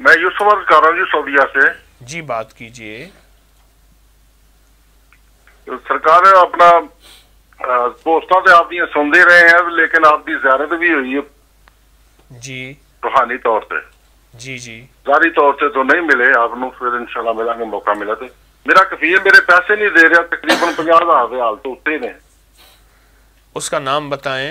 मैं यूसुफ अर्ज कर रहा हूँ जी सऊदिया से जी बात कीजिए तो सरकार अपना पोस्टा तो आप सुनते रहे हैं लेकिन आपकी ज्यारत भी हुई है जी रूहानी तौर से जी जी जारी तौर से तो नहीं मिले आप फिर इंशाल्लाह मिलेंगे मौका मिला तो मेरा कफील मेरे पैसे नहीं दे रहा तकरीबन पचास हजार हाल तो उठते ने उसका नाम बताएं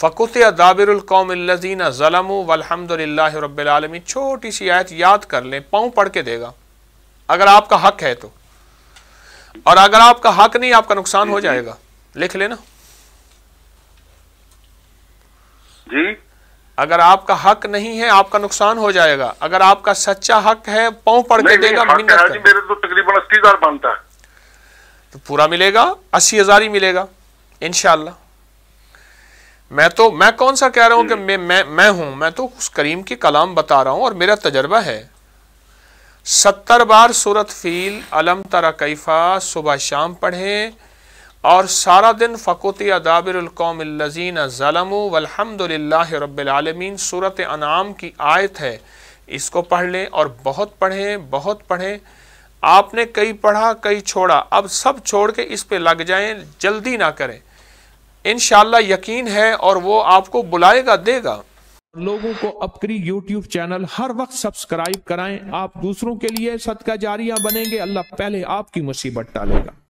फ़कुत दाबिरकौमज़ीन ज़लम वलहमदिल्ला रबालमी छोटी सी आयत याद कर लें पाँव पढ़ के देगा अगर आपका हक है तो और अगर आपका हक नहीं आपका नुकसान हो जाएगा लिख लेना जी अगर आपका हक नहीं है आपका नुकसान हो जाएगा अगर आपका सच्चा हक है पाँव पढ़ के देगा मेरे तो तकरीबन अस्सी हजार बनता है तो पूरा मिलेगा अस्सी हजार ही मिलेगा इनशाला मैं तो मैं कौन सा कह रहा हूँ कि हम्म। मैं मैं मैं हूँ मैं तो उस करीम की कलाम बता रहा हूँ और मेरा तजर्बा है सत्तर बार सूरत फील अलम तरा कैफ़ा सुबह शाम पढ़ें और सारा दिन फकोती अदाबरकौमज़ीन ज़लम वलहमदिल्ला रबालमीन सूरत अनाम की आयत है इसको पढ़ लें और बहुत पढ़ें बहुत पढ़ें आपने कई पढ़ा कई छोड़ा अब सब छोड़ के इस पर लग जाएँ जल्दी ना करें इन यकीन है और वो आपको बुलाएगा देगा लोगों को अपकरी यूट्यूब चैनल हर वक्त सब्सक्राइब कराएं आप दूसरों के लिए सदका जारिया बनेंगे अल्लाह पहले आपकी मुसीबत डालेगा